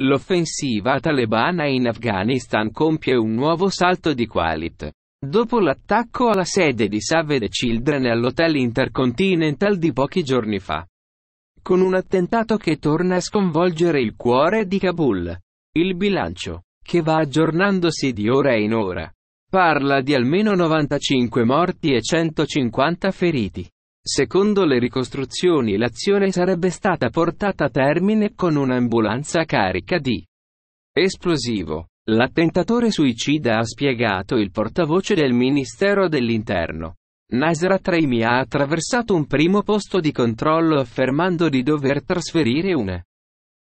L'offensiva talebana in Afghanistan compie un nuovo salto di qualità. Dopo l'attacco alla sede di Save the Children all'Hotel Intercontinental di pochi giorni fa. Con un attentato che torna a sconvolgere il cuore di Kabul. Il bilancio, che va aggiornandosi di ora in ora, parla di almeno 95 morti e 150 feriti. Secondo le ricostruzioni l'azione sarebbe stata portata a termine con un'ambulanza carica di esplosivo. L'attentatore suicida ha spiegato il portavoce del Ministero dell'Interno. Nasra Traimi ha attraversato un primo posto di controllo affermando di dover trasferire un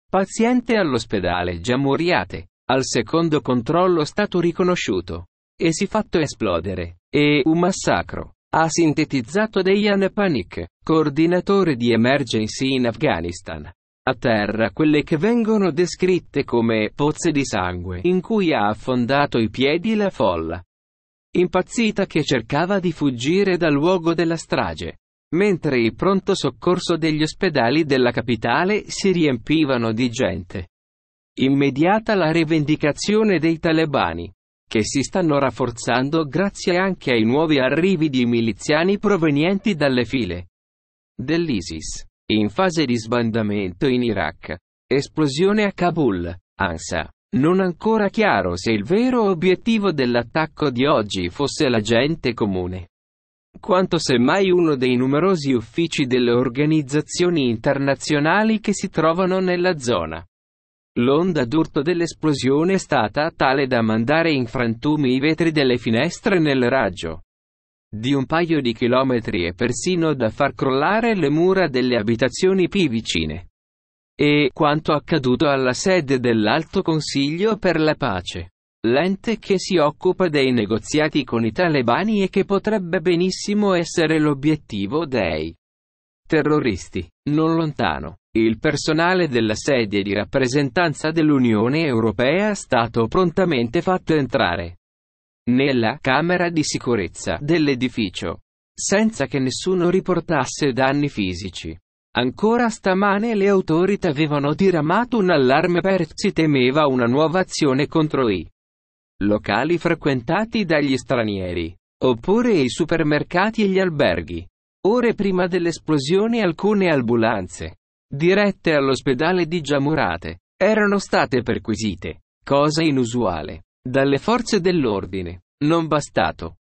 paziente all'ospedale Giamuriate. Al secondo controllo stato riconosciuto. E si fatto esplodere. E un massacro ha sintetizzato Dejan Panik, coordinatore di Emergency in Afghanistan. A terra quelle che vengono descritte come pozze di sangue in cui ha affondato i piedi la folla. Impazzita che cercava di fuggire dal luogo della strage, mentre il pronto soccorso degli ospedali della capitale si riempivano di gente. Immediata la rivendicazione dei talebani, che si stanno rafforzando grazie anche ai nuovi arrivi di miliziani provenienti dalle file dell'ISIS. In fase di sbandamento in Iraq. Esplosione a Kabul, ANSA. Non ancora chiaro se il vero obiettivo dell'attacco di oggi fosse la gente comune. Quanto semmai uno dei numerosi uffici delle organizzazioni internazionali che si trovano nella zona. L'onda d'urto dell'esplosione è stata tale da mandare in frantumi i vetri delle finestre nel raggio di un paio di chilometri e persino da far crollare le mura delle abitazioni più vicine. E quanto accaduto alla sede dell'Alto Consiglio per la Pace, l'ente che si occupa dei negoziati con i talebani e che potrebbe benissimo essere l'obiettivo dei terroristi, non lontano. Il personale della sedia di rappresentanza dell'Unione Europea è stato prontamente fatto entrare nella camera di sicurezza dell'edificio, senza che nessuno riportasse danni fisici. Ancora stamane le autorità avevano diramato un allarme per si temeva una nuova azione contro i locali frequentati dagli stranieri, oppure i supermercati e gli alberghi. Ore prima dell'esplosione alcune ambulanze dirette all'ospedale di Giamurate, erano state perquisite, cosa inusuale, dalle forze dell'ordine. Non bastato.